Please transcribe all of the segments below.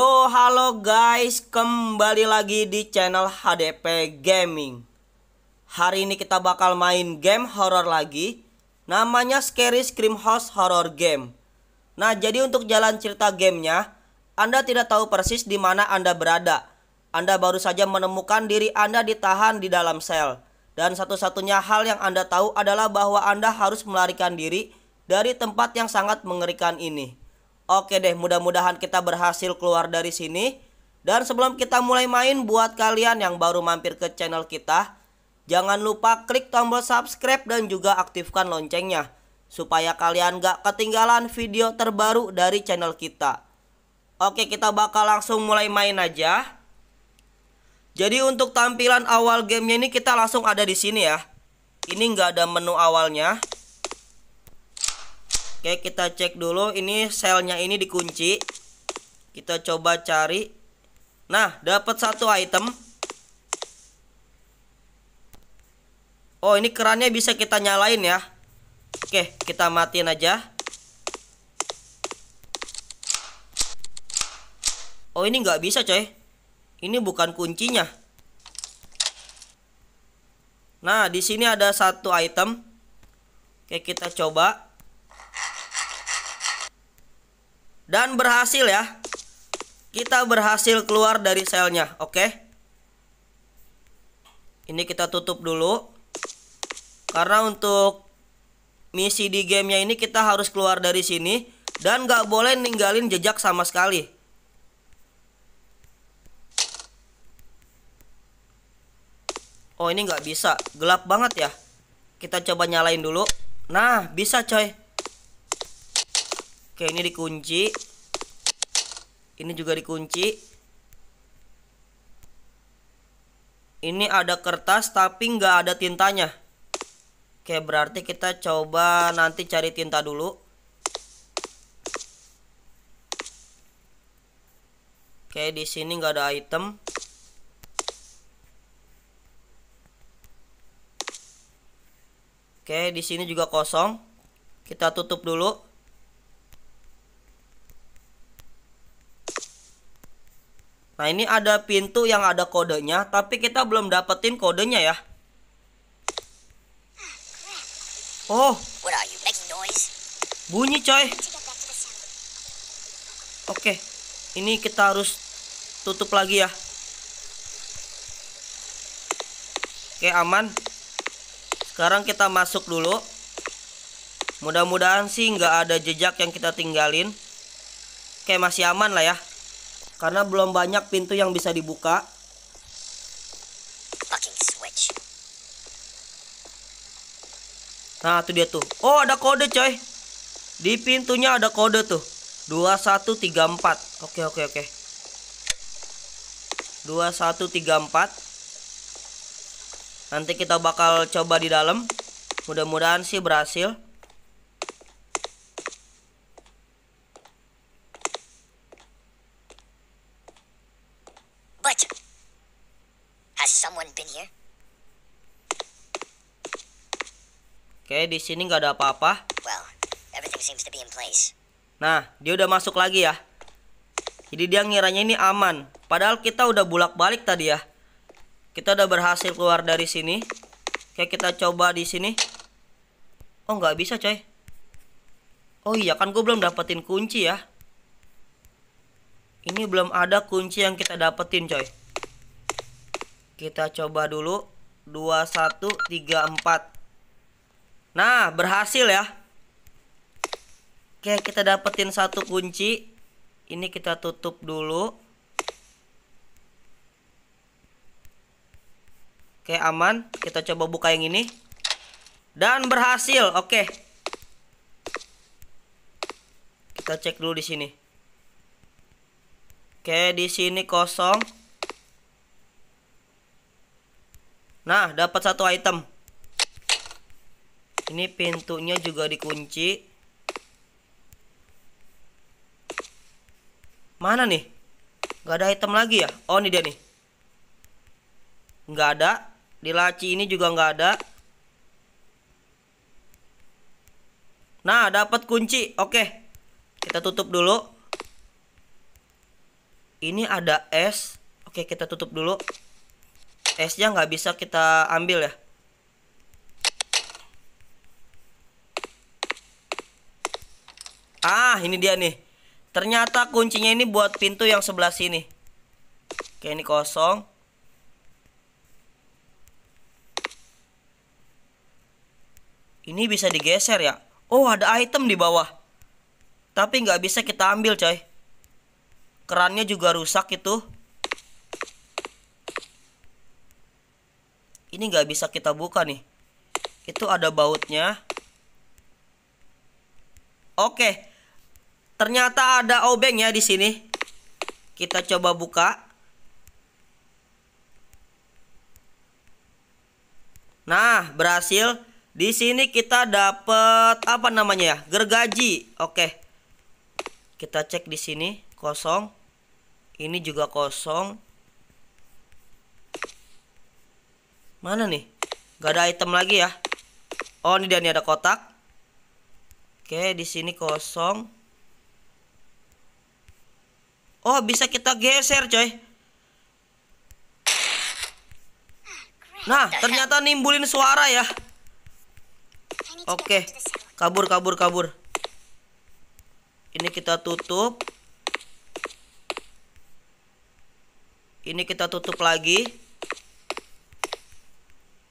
Yo halo guys, kembali lagi di channel HDP Gaming Hari ini kita bakal main game horror lagi Namanya Scary Scream House Horror Game Nah jadi untuk jalan cerita gamenya Anda tidak tahu persis di mana Anda berada Anda baru saja menemukan diri Anda ditahan di dalam sel Dan satu-satunya hal yang Anda tahu adalah bahwa Anda harus melarikan diri dari tempat yang sangat mengerikan ini Oke deh, mudah-mudahan kita berhasil keluar dari sini. Dan sebelum kita mulai main, buat kalian yang baru mampir ke channel kita, jangan lupa klik tombol subscribe dan juga aktifkan loncengnya. Supaya kalian gak ketinggalan video terbaru dari channel kita. Oke, kita bakal langsung mulai main aja. Jadi untuk tampilan awal gamenya ini kita langsung ada di sini ya. Ini nggak ada menu awalnya. Oke kita cek dulu ini selnya ini dikunci Kita coba cari Nah dapat satu item Oh ini kerannya bisa kita nyalain ya Oke kita matiin aja Oh ini nggak bisa coy Ini bukan kuncinya Nah di sini ada satu item Oke kita coba Dan berhasil ya. Kita berhasil keluar dari selnya, oke? Ini kita tutup dulu. Karena untuk misi di gamenya ini kita harus keluar dari sini. Dan gak boleh ninggalin jejak sama sekali. Oh ini nggak bisa, gelap banget ya. Kita coba nyalain dulu. Nah, bisa coy. Oke, ini dikunci. Ini juga dikunci. Ini ada kertas tapi nggak ada tintanya. Oke, berarti kita coba nanti cari tinta dulu. Oke, di sini nggak ada item. Oke, di sini juga kosong. Kita tutup dulu. Nah ini ada pintu yang ada kodenya, tapi kita belum dapetin kodenya ya. Oh. Bunyi coy. Oke, ini kita harus tutup lagi ya. Oke aman. Sekarang kita masuk dulu. Mudah-mudahan sih nggak ada jejak yang kita tinggalin. Oke masih aman lah ya karena belum banyak pintu yang bisa dibuka. Nah, itu dia tuh. Oh, ada kode, coy. Di pintunya ada kode tuh. 2134. Oke, oke, oke. 2134. Nanti kita bakal coba di dalam. Mudah-mudahan sih berhasil. di sini nggak ada apa-apa. Nah, dia udah masuk lagi ya. Jadi dia ngiranya ini aman. Padahal kita udah bulak-balik tadi ya. Kita udah berhasil keluar dari sini. Oke, kita coba di sini. Oh, nggak bisa, coy. Oh iya, kan gue belum dapetin kunci ya. Ini belum ada kunci yang kita dapetin, coy. Kita coba dulu. 2, 1, 3, 4. Nah, berhasil ya. Oke, kita dapetin satu kunci. Ini kita tutup dulu. Oke, aman. Kita coba buka yang ini. Dan berhasil. Oke. Kita cek dulu di sini. Oke, di sini kosong. Nah, dapat satu item. Ini pintunya juga dikunci. Mana nih? Gak ada item lagi ya? Oh, ini dia nih. Gak ada. Di laci ini juga gak ada. Nah, dapat kunci. Oke. Kita tutup dulu. Ini ada es. Oke, kita tutup dulu. Esnya gak bisa kita ambil ya. Ah, ini dia nih. Ternyata kuncinya ini buat pintu yang sebelah sini. Oke, ini kosong. Ini bisa digeser ya. Oh, ada item di bawah. Tapi nggak bisa kita ambil, coy. Kerannya juga rusak itu. Ini nggak bisa kita buka nih. Itu ada bautnya. Oke. Okay Ternyata ada obeng ya di sini. Kita coba buka. Nah, berhasil. Di sini kita dapat apa namanya ya? Gergaji. Oke. Kita cek di sini kosong. Ini juga kosong. Mana nih? Gak ada item lagi ya. Oh, ini dia nih ada kotak. Oke, di sini kosong. Oh, bisa kita geser, coy. Nah, ternyata nimbulin suara ya. Oke. Okay. Kabur, kabur, kabur. Ini kita tutup. Ini kita tutup lagi.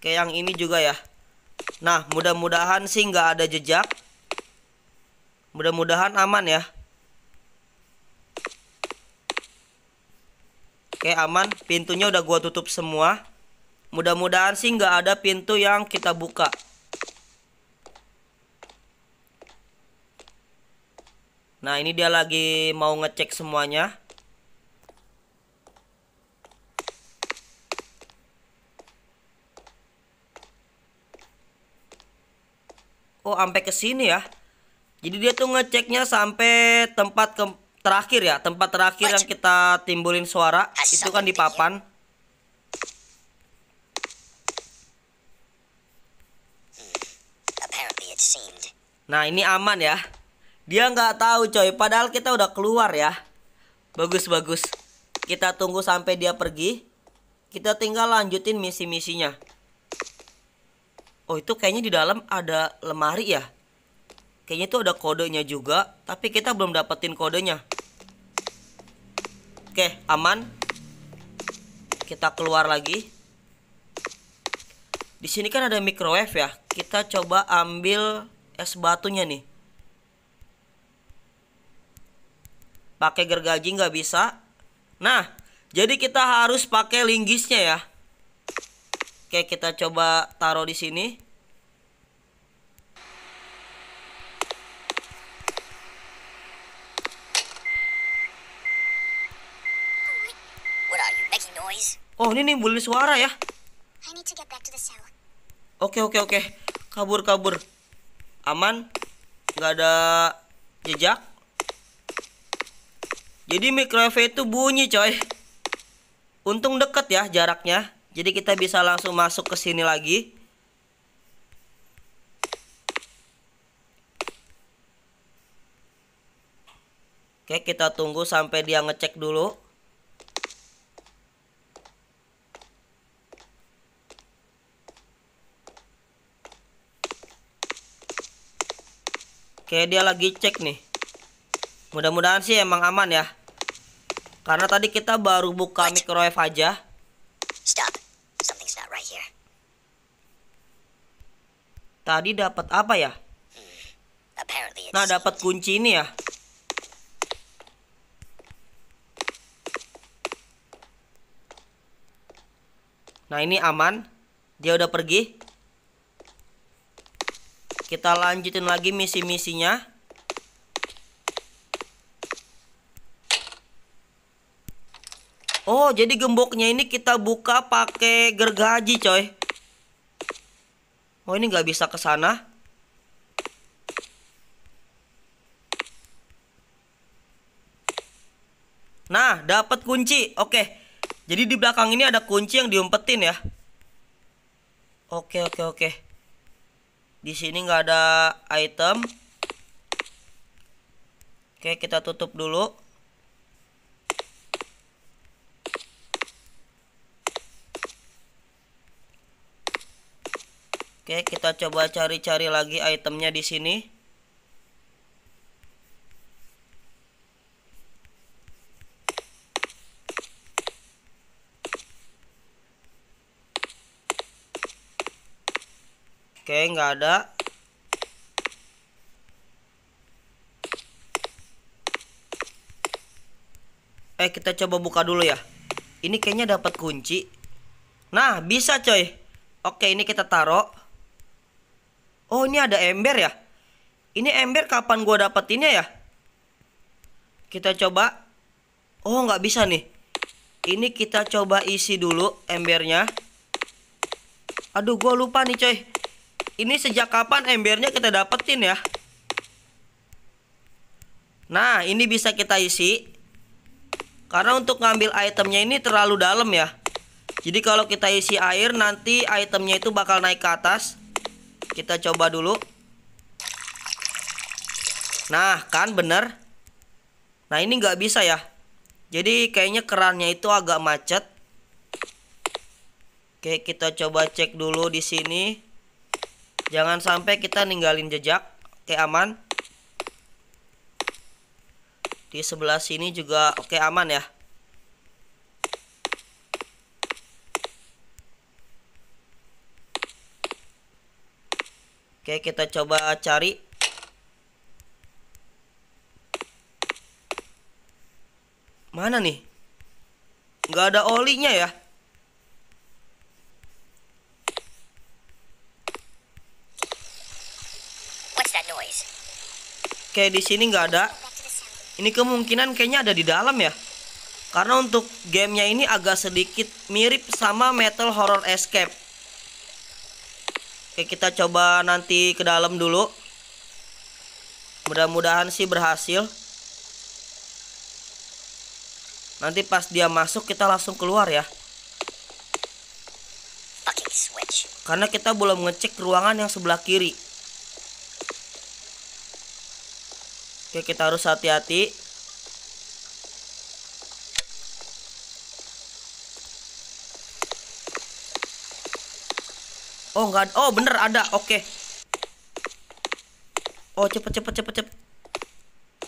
Kayak yang ini juga ya. Nah, mudah-mudahan sih nggak ada jejak. Mudah-mudahan aman ya. Oke aman Pintunya udah gua tutup semua Mudah-mudahan sih nggak ada pintu yang kita buka Nah ini dia lagi mau ngecek semuanya Oh sampai ke sini ya Jadi dia tuh ngeceknya sampai tempat ke terakhir ya tempat terakhir yang kita timbulin suara itu kan di gitu ya. papan Nah ini aman ya Dia nggak tahu coy Padahal kita udah keluar ya Bagus-bagus Kita tunggu sampai dia pergi Kita tinggal lanjutin misi-misinya Oh itu kayaknya di dalam ada lemari ya Kayaknya itu ada kodenya juga, tapi kita belum dapetin kodenya. Oke, aman. Kita keluar lagi. Di sini kan ada microwave ya. Kita coba ambil es batunya nih. Pakai gergaji nggak bisa. Nah, jadi kita harus pakai linggisnya ya. Oke, kita coba taruh di sini. Oh ini nih bulir suara ya Oke oke oke Kabur kabur Aman Gak ada jejak Jadi microwave itu bunyi coy Untung deket ya jaraknya Jadi kita bisa langsung masuk ke sini lagi Oke kita tunggu sampai dia ngecek dulu Oke dia lagi cek nih. Mudah-mudahan sih emang aman ya. Karena tadi kita baru buka microwave aja. Tadi dapat apa ya? Hmm. Nah, dapat kunci ini ya. Nah, ini aman. Dia udah pergi. Kita lanjutin lagi misi-misinya. Oh, jadi gemboknya ini kita buka pakai gergaji, coy. Oh, ini nggak bisa ke sana. Nah, dapat kunci. Oke. Jadi di belakang ini ada kunci yang diumpetin ya. Oke, oke, oke di sini nggak ada item oke kita tutup dulu oke kita coba cari-cari lagi itemnya di sini Oke, nggak ada. Eh, kita coba buka dulu ya. Ini kayaknya dapat kunci. Nah, bisa coy. Oke, ini kita taruh. Oh, ini ada ember ya. Ini ember kapan gua dapetinnya ya? Kita coba. Oh, nggak bisa nih. Ini kita coba isi dulu embernya. Aduh, gua lupa nih coy ini sejak kapan embernya kita dapetin ya? Nah, ini bisa kita isi. Karena untuk ngambil itemnya ini terlalu dalam ya. Jadi kalau kita isi air nanti itemnya itu bakal naik ke atas. Kita coba dulu. Nah, kan bener. Nah, ini nggak bisa ya. Jadi kayaknya kerannya itu agak macet. Oke, kita coba cek dulu di sini. Jangan sampai kita ninggalin jejak. Oke, aman. Di sebelah sini juga oke aman ya. Oke, kita coba cari. Mana nih? Gak ada olinya ya. kayak di sini nggak ada ini kemungkinan kayaknya ada di dalam ya karena untuk gamenya ini agak sedikit mirip sama Metal Horror Escape Oke kita coba nanti ke dalam dulu mudah-mudahan sih berhasil nanti pas dia masuk kita langsung keluar ya karena kita belum ngecek ruangan yang sebelah kiri Oke, kita harus hati-hati. Oh, enggak. Oh, bener ada. Oke. Oh, cepet cepet cepet cepet.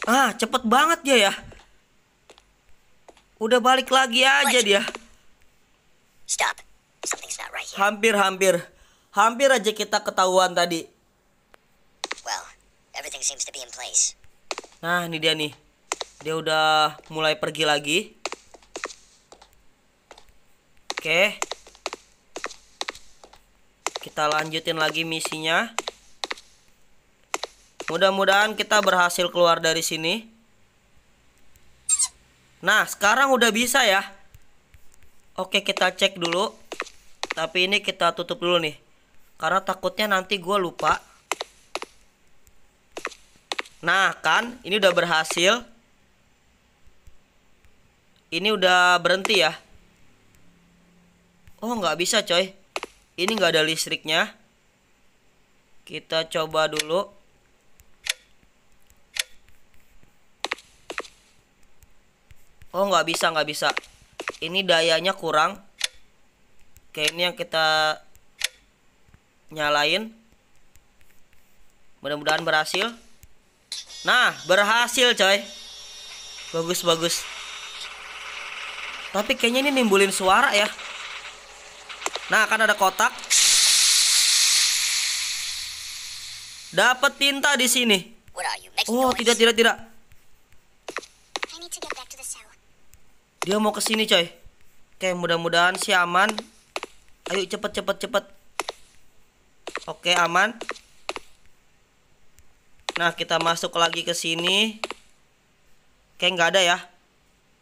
Ah, cepet banget dia ya. Udah balik lagi aja dia. Hampir-hampir. Hampir aja kita ketahuan tadi. Nah ini dia nih Dia udah mulai pergi lagi Oke Kita lanjutin lagi misinya Mudah-mudahan kita berhasil keluar dari sini Nah sekarang udah bisa ya Oke kita cek dulu Tapi ini kita tutup dulu nih Karena takutnya nanti gue lupa Nah kan ini udah berhasil Ini udah berhenti ya Oh nggak bisa coy Ini nggak ada listriknya Kita coba dulu Oh nggak bisa nggak bisa Ini dayanya kurang Kayak ini yang kita Nyalain Mudah-mudahan berhasil Nah, berhasil coy. Bagus, bagus. Tapi kayaknya ini nimbulin suara ya. Nah, kan ada kotak. Dapat tinta di sini. Oh, tidak, tidak, tidak. Dia mau ke sini, coy. Oke, mudah-mudahan si aman. Ayo cepet, cepet, cepet. Oke, aman. Nah, kita masuk lagi ke sini. Kayak nggak ada ya.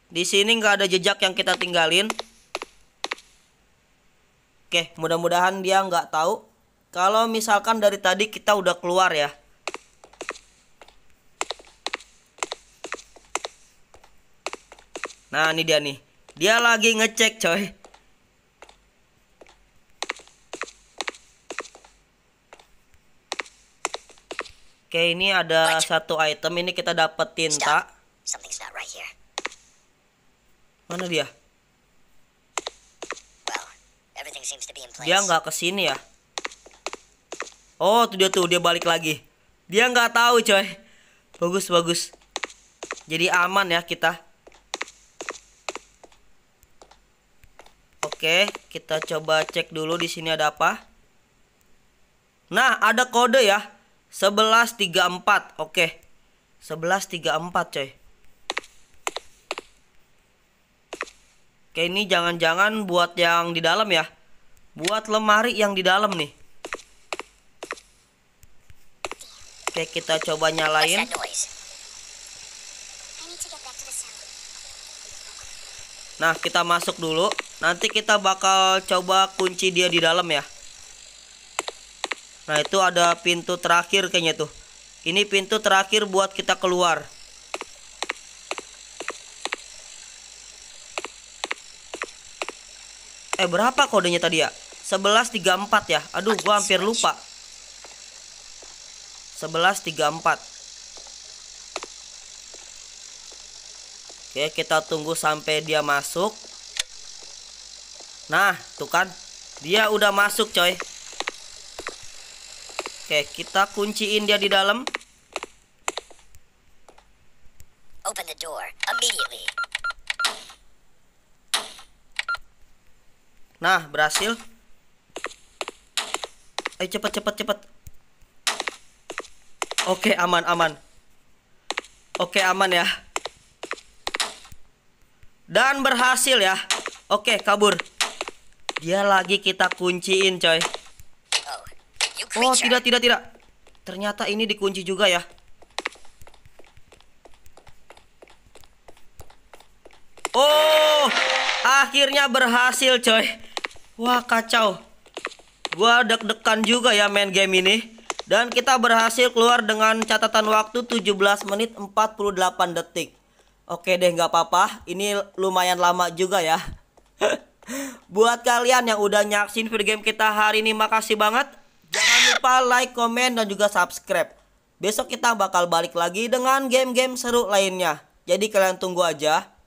Di sini nggak ada jejak yang kita tinggalin. Oke, mudah-mudahan dia nggak tahu. Kalau misalkan dari tadi kita udah keluar ya. Nah, ini dia nih. Dia lagi ngecek, coy. Oke, ini ada satu item. Ini kita dapat tinta. Right Mana dia? dia nggak kesini ya? Oh, tuh dia tuh. Dia balik lagi. Dia nggak tahu, coy. Bagus, bagus. Jadi aman ya kita. Oke, kita coba cek dulu di sini ada apa. Nah, ada kode ya sebelas tiga empat oke sebelas tiga empat coy Oke ini jangan-jangan buat yang di dalam ya Buat lemari yang di dalam nih Oke kita coba nyalain Nah kita masuk dulu Nanti kita bakal coba kunci dia di dalam ya Nah itu ada pintu terakhir kayaknya tuh Ini pintu terakhir buat kita keluar Eh berapa kodenya tadi ya 1134 ya Aduh gua hampir lupa 1134 Oke kita tunggu sampai dia masuk Nah tuh kan Dia udah masuk coy Oke, kita kunciin dia di dalam. Open the door immediately. Nah, berhasil. Ayo cepet cepet cepet. Oke, aman aman. Oke, aman ya. Dan berhasil ya. Oke, kabur. Dia lagi kita kunciin, coy. Oh, tidak, tidak, tidak. Ternyata ini dikunci juga ya. Oh, akhirnya berhasil coy. Wah, kacau. Gua deg-degan juga ya main game ini. Dan kita berhasil keluar dengan catatan waktu 17 menit 48 detik. Oke deh, nggak apa-apa. Ini lumayan lama juga ya. Buat kalian yang udah nyaksin video game kita hari ini makasih banget lupa like, komen, dan juga subscribe. Besok kita bakal balik lagi dengan game-game seru lainnya. Jadi kalian tunggu aja.